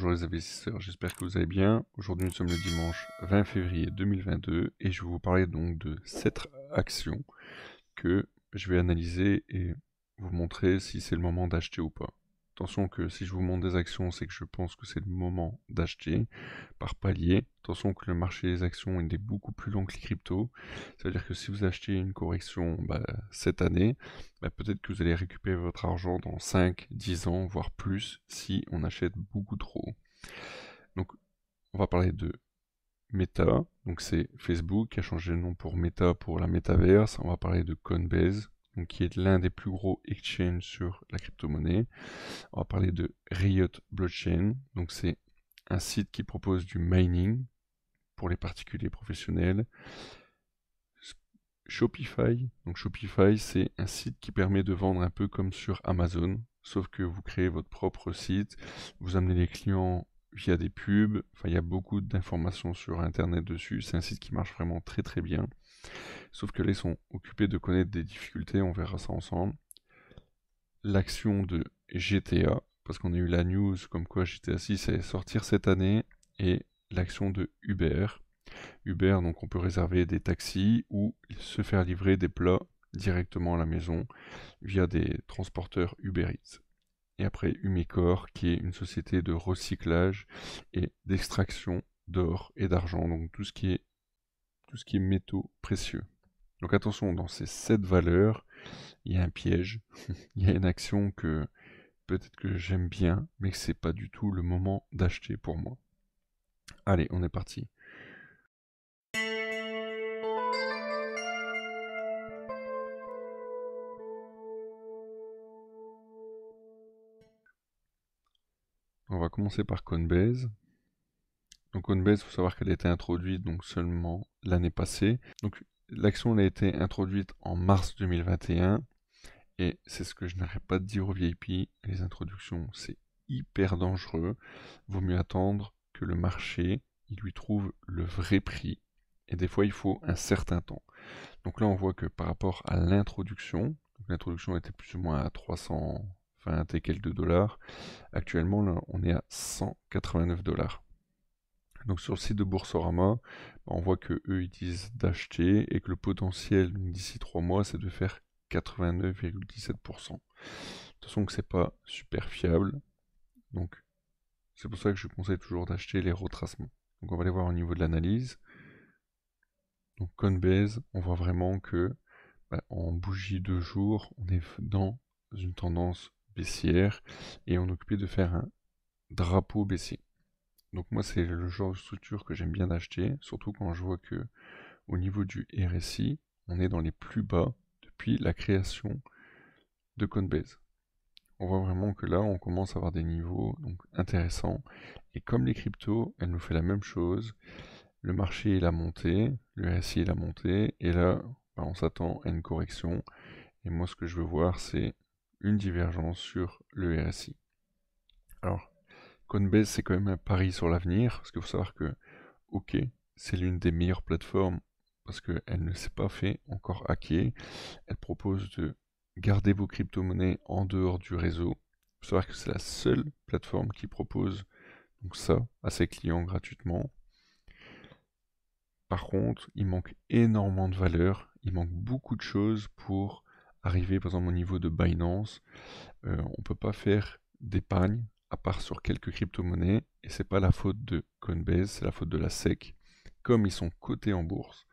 Bonjour les investisseurs, j'espère que vous allez bien. Aujourd'hui nous sommes le dimanche 20 février 2022 et je vais vous parler donc de cette action que je vais analyser et vous montrer si c'est le moment d'acheter ou pas. Attention que si je vous montre des actions, c'est que je pense que c'est le moment d'acheter par palier. Attention que le marché des actions est beaucoup plus long que les cryptos. cest à dire que si vous achetez une correction bah, cette année, bah, peut-être que vous allez récupérer votre argent dans 5, 10 ans, voire plus, si on achète beaucoup trop. Donc on va parler de Meta, donc c'est Facebook qui a changé le nom pour Meta pour la Metaverse. On va parler de Coinbase, qui est l'un des plus gros exchanges sur la crypto-monnaie. On va parler de Riot Blockchain. Donc c'est un site qui propose du mining pour les particuliers professionnels. Shopify, donc Shopify, c'est un site qui permet de vendre un peu comme sur Amazon, sauf que vous créez votre propre site, vous amenez les clients via des pubs, enfin il y a beaucoup d'informations sur internet dessus, c'est un site qui marche vraiment très très bien. Sauf que les sont occupés de connaître des difficultés, on verra ça ensemble. L'action de GTA, parce qu'on a eu la news comme quoi GTA 6 allait sortir cette année, et l'action de Uber. Uber, donc on peut réserver des taxis ou se faire livrer des plats directement à la maison via des transporteurs Uber Eats et après Umicore, qui est une société de recyclage et d'extraction d'or et d'argent, donc tout ce qui est tout ce qui est métaux précieux. Donc attention, dans ces sept valeurs, il y a un piège, il y a une action que peut-être que j'aime bien, mais que c'est pas du tout le moment d'acheter pour moi. Allez, on est parti. On va commencer par Coinbase. Donc Coinbase, il faut savoir qu'elle a été introduite donc seulement l'année passée. Donc l'action a été introduite en mars 2021. Et c'est ce que je n'arrête pas de dire aux VIP. Les introductions, c'est hyper dangereux. Vaut mieux attendre que le marché, il lui trouve le vrai prix. Et des fois, il faut un certain temps. Donc là, on voit que par rapport à l'introduction, l'introduction était plus ou moins à 300, 20 quel 2 dollars. Actuellement, on est à 189 dollars. Donc sur le site de Boursorama, bah, on voit que ils disent d'acheter et que le potentiel d'ici 3 mois c'est de faire 89,17%. De toute façon que c'est pas super fiable. Donc c'est pour ça que je conseille toujours d'acheter les retracements. Donc on va aller voir au niveau de l'analyse. Donc conbase on voit vraiment que bah, en bougie de jour, on est dans une tendance baissière et on occupé de faire un drapeau baissier. Donc moi c'est le genre de structure que j'aime bien acheter, surtout quand je vois que au niveau du RSI, on est dans les plus bas depuis la création de Coinbase. On voit vraiment que là on commence à avoir des niveaux donc, intéressants. Et comme les cryptos, elle nous fait la même chose. Le marché il a monté. le RSI il a monté. et là bah, on s'attend à une correction. Et moi ce que je veux voir c'est une divergence sur le RSI. Alors, Coinbase, c'est quand même un pari sur l'avenir, parce qu'il faut savoir que, ok, c'est l'une des meilleures plateformes, parce qu'elle ne s'est pas fait encore hacker. Elle propose de garder vos crypto-monnaies en dehors du réseau. Il faut savoir que c'est la seule plateforme qui propose donc ça à ses clients gratuitement. Par contre, il manque énormément de valeur, il manque beaucoup de choses pour Arriver par exemple au niveau de Binance, euh, on ne peut pas faire d'épargne à part sur quelques crypto-monnaies, et c'est pas la faute de Coinbase, c'est la faute de la SEC. Comme ils sont cotés en bourse,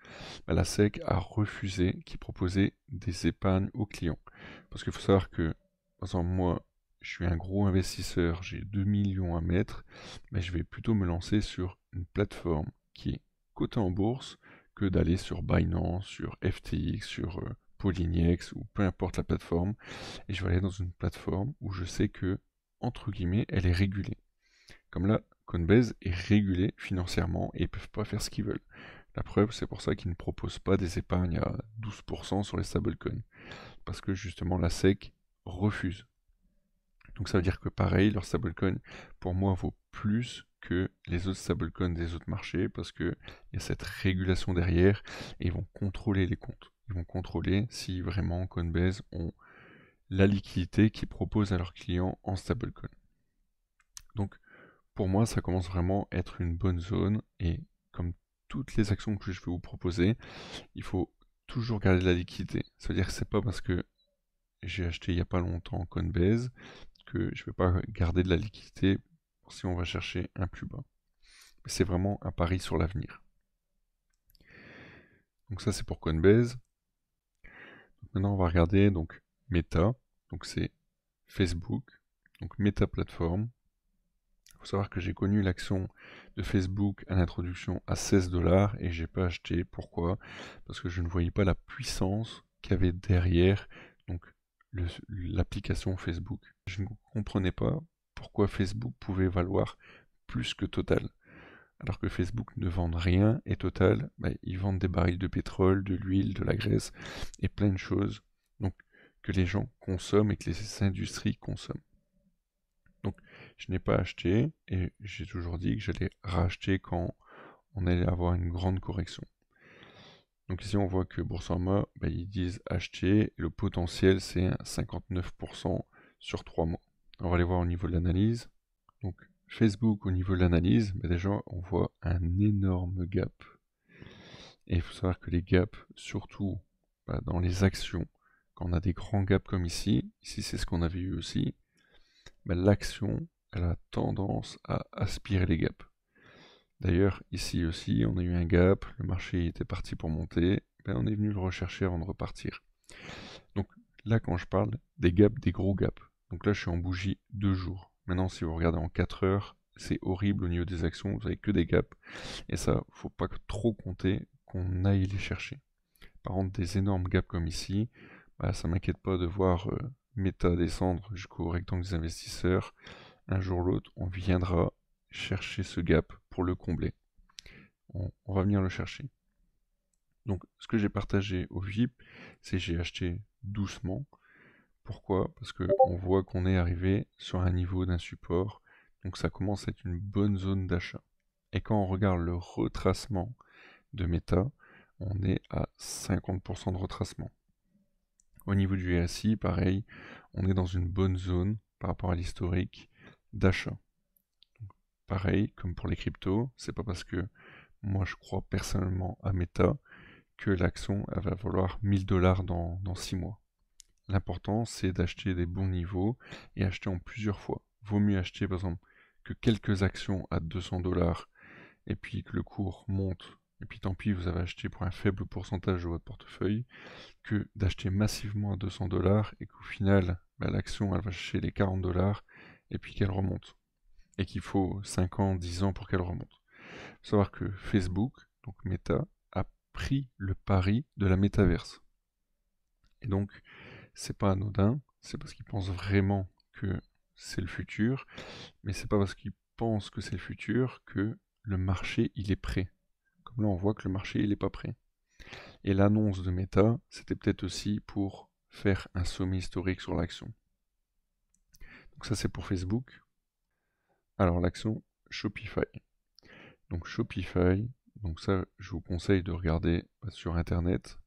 bah, la SEC a refusé qu'ils proposaient des épargnes aux clients. Parce qu'il faut savoir que, par exemple, moi, je suis un gros investisseur, j'ai 2 millions à mettre, mais je vais plutôt me lancer sur une plateforme qui est cotée en bourse que d'aller sur Binance, sur FTX, sur euh, Polynex ou peu importe la plateforme, et je vais aller dans une plateforme où je sais que, entre guillemets, elle est régulée. Comme là, Coinbase est régulée financièrement et ils peuvent pas faire ce qu'ils veulent. La preuve, c'est pour ça qu'ils ne proposent pas des épargnes à 12% sur les stablecoins. Parce que justement, la SEC refuse. Donc ça veut dire que pareil, leur stablecoin, pour moi, vaut plus que les autres stablecoins des autres marchés parce qu'il y a cette régulation derrière et ils vont contrôler les comptes. Ils vont contrôler si vraiment Coinbase ont la liquidité qu'ils proposent à leurs clients en stablecoin. Donc pour moi, ça commence vraiment à être une bonne zone et comme toutes les actions que je vais vous proposer, il faut toujours garder de la liquidité. cest à dire que c'est pas parce que j'ai acheté il n'y a pas longtemps Coinbase que je ne vais pas garder de la liquidité si on va chercher un plus bas. C'est vraiment un pari sur l'avenir. Donc ça c'est pour Coinbase. Maintenant, on va regarder donc Meta. Donc c'est Facebook, donc Meta Platform. Il faut savoir que j'ai connu l'action de Facebook à l'introduction à 16 dollars et j'ai pas acheté. Pourquoi Parce que je ne voyais pas la puissance qu'avait derrière donc l'application Facebook. Je ne comprenais pas pourquoi Facebook pouvait valoir plus que Total alors que Facebook ne vend rien et Total, bah, ils vendent des barils de pétrole, de l'huile, de la graisse et plein de choses donc, que les gens consomment et que les industries consomment. Donc je n'ai pas acheté et j'ai toujours dit que j'allais racheter quand on allait avoir une grande correction. Donc ici on voit que Boursorama, bah, ils disent acheter, et le potentiel c'est 59% sur 3 mois. On va aller voir au niveau de l'analyse. Donc Facebook au niveau de l'analyse, déjà on voit un énorme gap. Et il faut savoir que les gaps, surtout bah, dans les actions, quand on a des grands gaps comme ici, ici c'est ce qu'on avait eu aussi, bah, l'action, elle a tendance à aspirer les gaps. D'ailleurs, ici aussi, on a eu un gap, le marché était parti pour monter, ben, on est venu le rechercher avant de repartir. Donc là, quand je parle des gaps, des gros gaps. Donc là, je suis en bougie deux jours. Maintenant, si vous regardez en 4 heures, c'est horrible au niveau des actions, vous n'avez que des gaps. Et ça, faut pas trop compter qu'on aille les chercher. Par contre, des énormes gaps comme ici, ça bah, ça m'inquiète pas de voir euh, Meta descendre jusqu'au rectangle des investisseurs. Un jour ou l'autre, on viendra chercher ce gap pour le combler. On, va venir le chercher. Donc, ce que j'ai partagé au VIP, c'est que j'ai acheté doucement. Pourquoi Parce qu'on voit qu'on est arrivé sur un niveau d'un support, donc ça commence à être une bonne zone d'achat. Et quand on regarde le retracement de Meta, on est à 50% de retracement. Au niveau du RSI, pareil, on est dans une bonne zone par rapport à l'historique d'achat. Pareil, comme pour les cryptos, c'est pas parce que moi je crois personnellement à Meta que l'action va valoir 1000 dollars dans, dans 6 mois. L'important, c'est d'acheter des bons niveaux et acheter en plusieurs fois. Vaut mieux acheter, par exemple, que quelques actions à 200 dollars et puis que le cours monte et puis tant pis, vous avez acheté pour un faible pourcentage de votre portefeuille, que d'acheter massivement à 200 dollars et qu'au final, bah, l'action, elle va chercher les 40 dollars et puis qu'elle remonte. Et qu'il faut 5 ans, 10 ans pour qu'elle remonte. savoir que Facebook, donc Meta, a pris le pari de la métaverse. Et donc, c'est pas anodin, c'est parce qu'ils pensent vraiment que c'est le futur, mais c'est pas parce qu'ils pensent que c'est le futur que le marché il est prêt. Comme là on voit que le marché il n'est pas prêt. Et l'annonce de Meta, c'était peut-être aussi pour faire un sommet historique sur l'action. Donc ça c'est pour Facebook. Alors l'action Shopify. Donc Shopify, donc ça je vous conseille de regarder sur internet.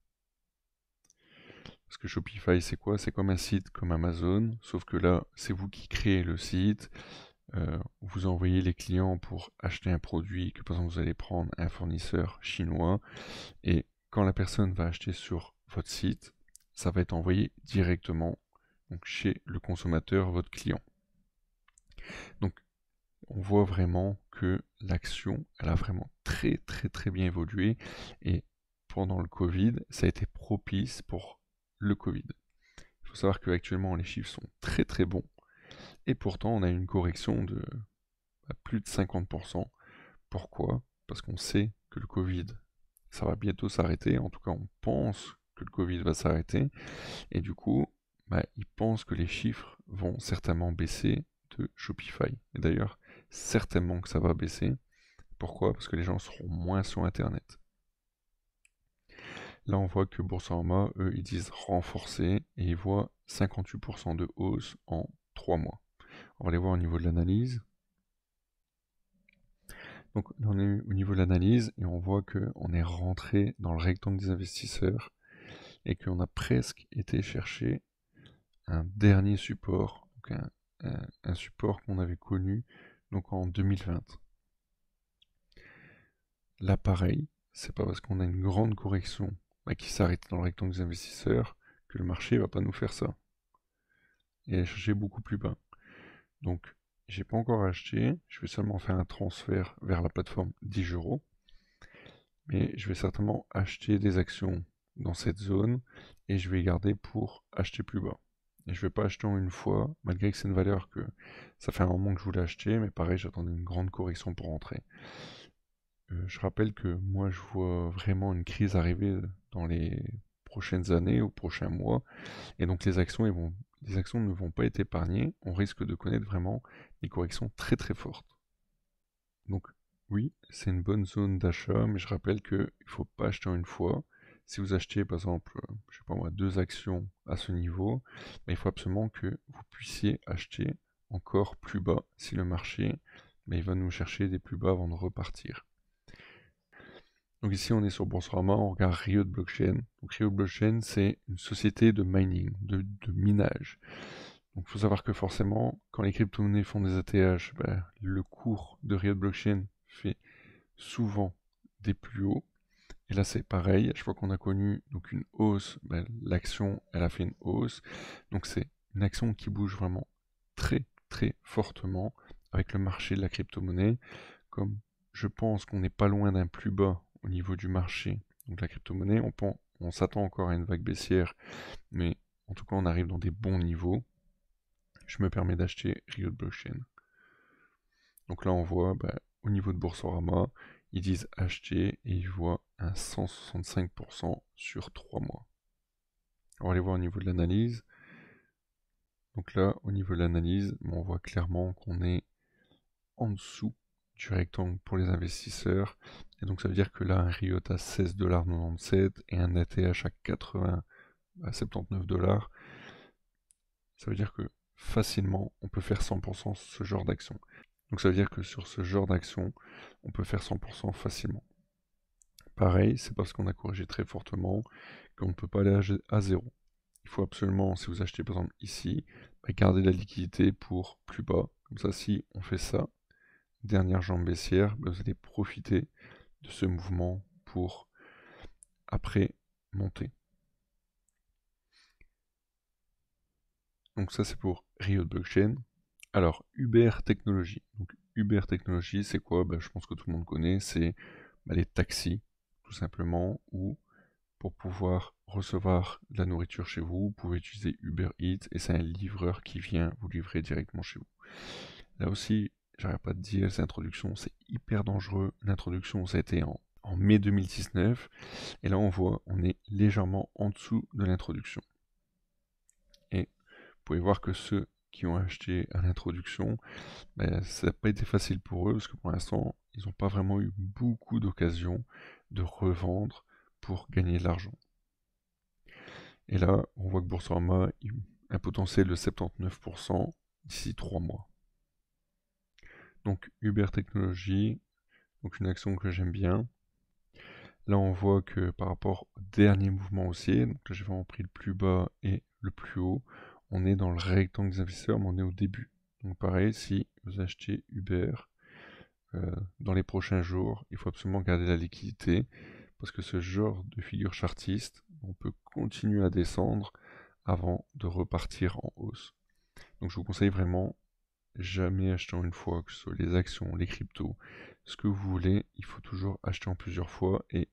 Parce que Shopify, c'est quoi C'est comme un site comme Amazon, sauf que là, c'est vous qui créez le site. Euh, vous envoyez les clients pour acheter un produit que par exemple vous allez prendre un fournisseur chinois et quand la personne va acheter sur votre site, ça va être envoyé directement chez le consommateur, votre client. Donc on voit vraiment que l'action, elle a vraiment très très très bien évolué et pendant le Covid, ça a été propice pour le Covid. Il faut savoir qu'actuellement les chiffres sont très très bons et pourtant on a une correction de bah, plus de 50%. Pourquoi Parce qu'on sait que le Covid, ça va bientôt s'arrêter, en tout cas on pense que le Covid va s'arrêter, et du coup, bah, ils pensent que les chiffres vont certainement baisser de Shopify. Et d'ailleurs, certainement que ça va baisser. Pourquoi Parce que les gens seront moins sur Internet. Là, on voit que Boursorama, eux, ils disent renforcer et ils voient 58% de hausse en 3 mois. On va les voir au niveau de l'analyse. Donc, on est au niveau de l'analyse et on voit qu'on est rentré dans le rectangle des investisseurs et qu'on a presque été chercher un dernier support, un, support qu'on avait connu donc en 2020. Là, pareil, c'est pas parce qu'on a une grande correction qui s'arrête dans le rectangle des investisseurs, que le marché ne va pas nous faire ça. Et chercher beaucoup plus bas. Donc, je n'ai pas encore acheté, je vais seulement faire un transfert vers la plateforme 10 euros. Mais je vais certainement acheter des actions dans cette zone et je vais garder pour acheter plus bas. Et je vais pas acheter en une fois, malgré que c'est une valeur que ça fait un moment que je voulais acheter, mais pareil, j'attendais une grande correction pour rentrer. Euh, je rappelle que moi, je vois vraiment une crise arriver dans les prochaines années, ou prochains mois. Et donc les actions, les actions ne vont pas être épargnées. On risque de connaître vraiment des corrections très très fortes. Donc oui, c'est une bonne zone d'achat, mais je rappelle qu'il ne faut pas acheter en une fois. Si vous achetez par exemple, euh, je sais pas moi, deux actions à ce niveau, ben, il faut absolument que vous puissiez acheter encore plus bas si le marché mais ben, il va nous chercher des plus bas avant de repartir. Donc ici, on est sur Boursorama, on regarde Rio de Blockchain. Donc Rio Blockchain, c'est une société de mining, de, minage. Donc il faut savoir que forcément, quand les crypto-monnaies font des ATH, ben, le cours de Riot Blockchain fait souvent des plus hauts. Et là, c'est pareil. Je fois qu'on a connu donc une hausse. Ben, l'action, elle a fait une hausse. Donc, c'est une action qui bouge vraiment très, très fortement avec le marché de la crypto-monnaie. Comme je pense qu'on n'est pas loin d'un plus bas au niveau du marché, donc la crypto-monnaie, on, on s'attend encore à une vague baissière, mais en tout cas on arrive dans des bons niveaux. Je me permets d'acheter Riot Blockchain. Donc là on voit bah, au niveau de Boursorama, ils disent acheter et ils voient un 165% sur 3 mois. On va aller voir au niveau de l'analyse. Donc là, au niveau de l'analyse, on voit clairement qu'on est en dessous du rectangle pour les investisseurs. Et donc ça veut dire que là, un Riot à 16,97$ et un ATH à 80 à 79 Ça veut dire que facilement, on peut faire 100% ce genre d'action. Donc ça veut dire que sur ce genre d'action, on peut faire 100% facilement. Pareil, c'est parce qu'on a corrigé très fortement qu'on ne peut pas aller à zéro. Il faut absolument, si vous achetez par exemple ici, bah, garder la liquidité pour plus bas. Comme ça, si on fait ça, dernière jambe baissière, bah, vous allez profiter de ce mouvement pour après monter. Donc ça c'est pour Riot Blockchain. Alors Uber Technology. Donc Uber Technology c'est quoi bah, Je pense que tout le monde connaît, c'est bah, les taxis tout simplement ou pour pouvoir recevoir de la nourriture chez vous, vous pouvez utiliser Uber Eats et c'est un livreur qui vient vous livrer directement chez vous. Là aussi, j'arrive pas de dire, c'est introduction, c'est hyper dangereux. L'introduction, ça a été en, mai 2019. Et là, on voit, on est légèrement en dessous de l'introduction. Et vous pouvez voir que ceux qui ont acheté à l'introduction, ben, ça n'a pas été facile pour eux, parce que pour l'instant, ils n'ont pas vraiment eu beaucoup d'occasions de revendre pour gagner de l'argent. Et là, on voit que Boursorama, un potentiel de 79% d'ici 3 mois donc Uber Technologies, donc une action que j'aime bien. Là, on voit que par rapport au dernier mouvement haussier, donc j'ai vraiment pris le plus bas et le plus haut, on est dans le rectangle des investisseurs, mais on est au début. Donc pareil, si vous achetez Uber euh, dans les prochains jours, il faut absolument garder la liquidité, parce que ce genre de figure chartiste, on peut continuer à descendre avant de repartir en hausse. Donc je vous conseille vraiment jamais acheter en une fois, que ce soit les actions, les cryptos, ce que vous voulez, il faut toujours acheter en plusieurs fois et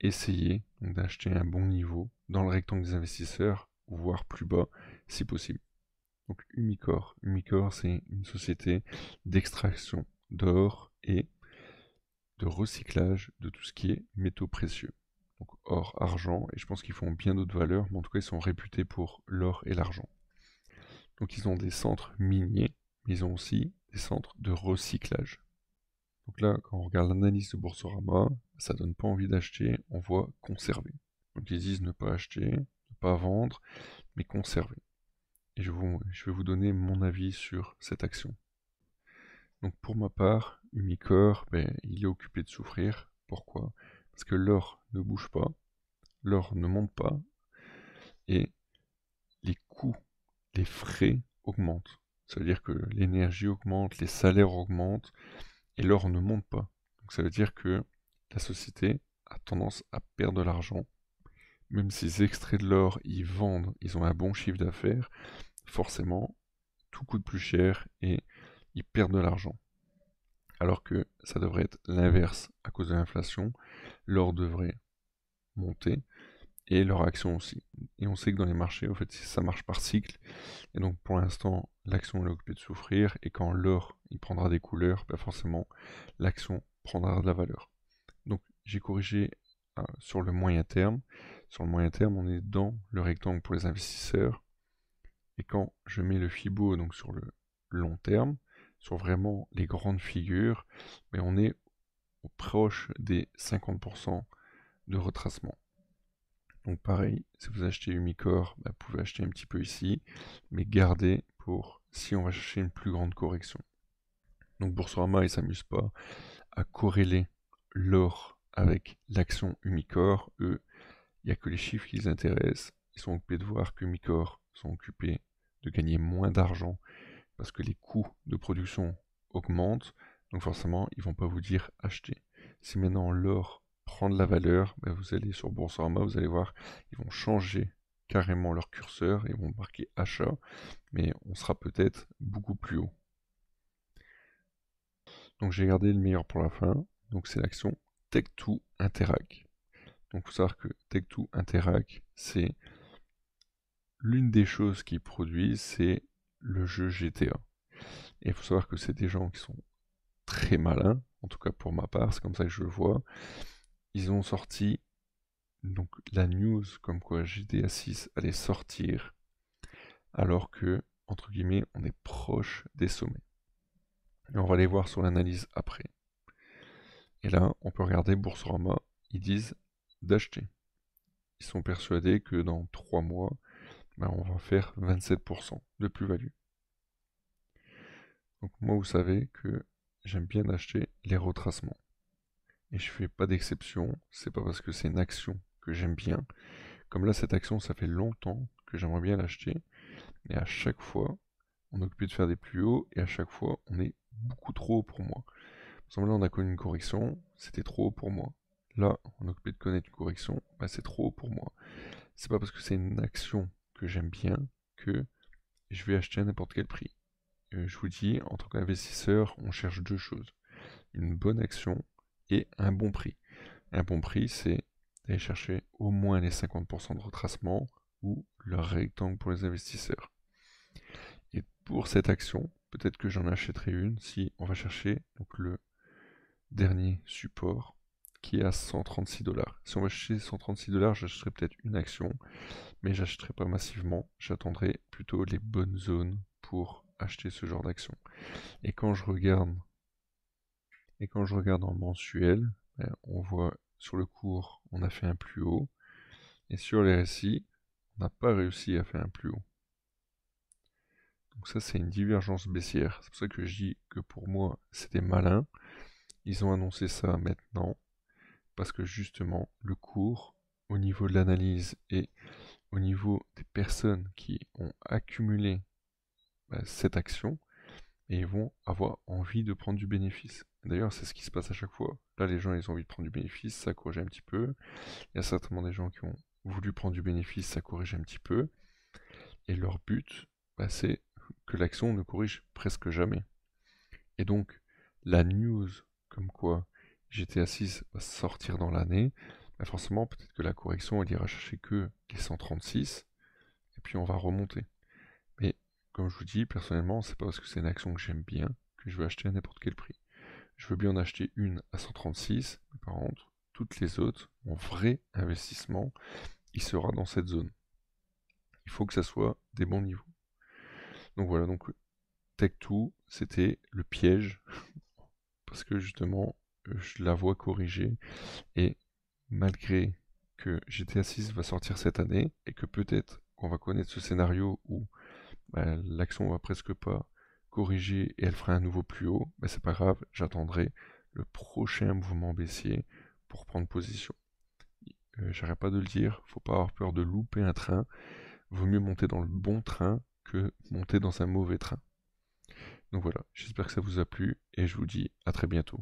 essayer d'acheter un bon niveau dans le rectangle des investisseurs, voire plus bas si possible. Donc Umicore, Umicore c'est une société d'extraction d'or et de recyclage de tout ce qui est métaux précieux. Donc or, argent, et je pense qu'ils font bien d'autres valeurs, mais en tout cas ils sont réputés pour l'or et l'argent. Donc ils ont des centres miniers mais ils ont aussi des centres de recyclage. Donc là, quand on regarde l'analyse de Boursorama, ça donne pas envie d'acheter, on voit conserver. Donc ils disent ne pas acheter, ne pas vendre, mais conserver. Et je, vais vous donner mon avis sur cette action. Donc pour ma part, Umicore, ben, il est occupé de souffrir. Pourquoi Parce que l'or ne bouge pas, l'or ne monte pas, et les coûts, les frais augmentent. Ça veut dire que l'énergie augmente, les salaires augmentent, et l'or ne monte pas. Donc ça veut dire que la société a tendance à perdre de l'argent. Même s'ils extraient de l'or, ils vendent, ils ont un bon chiffre d'affaires, forcément, tout coûte plus cher et ils perdent de l'argent. Alors que ça devrait être l'inverse à cause de l'inflation, l'or devrait monter et leur action aussi. Et on sait que dans les marchés, en fait, ça marche par cycle. Et donc pour l'instant, l'action est occupée de souffrir, et quand l'or il prendra des couleurs, bah, forcément l'action prendra de la valeur. Donc j'ai corrigé euh, sur le moyen terme. Sur le moyen terme, on est dans le rectangle pour les investisseurs. Et quand je mets le FIBO donc sur le long terme, sur vraiment les grandes figures, mais on est proche des 50% de retracement. Donc pareil, si vous achetez Umicore, bah, vous pouvez acheter un petit peu ici, mais gardez pour si on va chercher une plus grande correction. Donc Boursorama, ils ne pas à corréler l'or avec l'action Umicore. Eux, il n'y a que les chiffres qui les intéressent. Ils sont occupés de voir que sont occupés de gagner moins d'argent parce que les coûts de production augmentent. Donc forcément, ils ne vont pas vous dire acheter. Si maintenant l'or prend de la valeur, ben vous allez sur Boursorama, vous allez voir, ils vont changer carrément leur curseur et vont marquer achat, mais on sera peut-être beaucoup plus haut. Donc j'ai gardé le meilleur pour la fin, donc c'est l'action Tech2 Interact. Donc il faut savoir que Tech2 Interact, c'est l'une des choses qu'ils produisent, c'est le jeu GTA. Et il faut savoir que c'est des gens qui sont très malins, en tout cas pour ma part, c'est comme ça que je le vois. Ils ont sorti donc la news comme quoi GTA 6 allait sortir alors que, entre guillemets, on est proche des sommets. on va aller voir sur l'analyse après. Et là, on peut regarder Boursorama, ils disent d'acheter. Ils sont persuadés que dans 3 mois, ben, on va faire 27% de plus-value. Donc moi, vous savez que j'aime bien acheter les retracements. Et je ne fais pas d'exception, c'est pas parce que c'est une action j'aime bien. Comme là, cette action, ça fait longtemps que j'aimerais bien l'acheter. mais à chaque fois, on est occupé de faire des plus hauts, et à chaque fois, on est beaucoup trop haut pour moi. Par exemple, là, on a connu une correction, c'était trop haut pour moi. Là, on est occupé de connaître une correction, bah, c'est trop haut pour moi. C'est pas parce que c'est une action que j'aime bien que je vais acheter à n'importe quel prix. Euh, je vous dis, en tant qu'investisseur, on cherche deux choses. Une bonne action et un bon prix. Un bon prix, c'est chercher au moins les 50% de retracement ou le rectangle pour les investisseurs. Et pour cette action, peut-être que j'en achèterai une si on va chercher donc le dernier support qui est à 136 dollars. Si on va chercher 136 dollars, j'achèterai peut-être une action, mais j'achèterai pas massivement. J'attendrai plutôt les bonnes zones pour acheter ce genre d'action. Et quand je regarde, et quand je regarde en mensuel, ben, on voit sur le cours, on a fait un plus haut. Et sur les récits, on n'a pas réussi à faire un plus haut. Donc ça, c'est une divergence baissière. C'est pour ça que je dis que pour moi, c'était malin. Ils ont annoncé ça maintenant. Parce que justement, le cours, au niveau de l'analyse et au niveau des personnes qui ont accumulé bah, cette action, et ils vont avoir envie de prendre du bénéfice. D'ailleurs, c'est ce qui se passe à chaque fois. Là, les gens, ils ont envie de prendre du bénéfice, ça corrige un petit peu. Il y a certainement des gens qui ont voulu prendre du bénéfice, ça corrige un petit peu. Et leur but, bah, c'est que l'action ne corrige presque jamais. Et donc, la news comme quoi j'étais 6 va sortir dans l'année, bah, forcément, peut-être que la correction, elle ira chercher que les 136, et puis on va remonter. Mais comme je vous dis, personnellement, c'est pas parce que c'est une action que j'aime bien que je vais acheter à n'importe quel prix. Je veux bien en acheter une à 136, mais par contre, toutes les autres, mon vrai investissement, il sera dans cette zone. Il faut que ça soit des bons niveaux. Donc voilà, donc Tech2, c'était le piège, parce que justement, je la vois corrigée, et malgré que GTA 6 va sortir cette année, et que peut-être qu'on va connaître ce scénario où l'action bah, l'action va presque pas corriger et elle fera un nouveau plus haut, mais ben, c'est pas grave, j'attendrai le prochain mouvement baissier pour prendre position. Euh, j'arrête pas de le dire, faut pas avoir peur de louper un train. Vaut mieux monter dans le bon train que monter dans un mauvais train. Donc voilà, j'espère que ça vous a plu et je vous dis à très bientôt.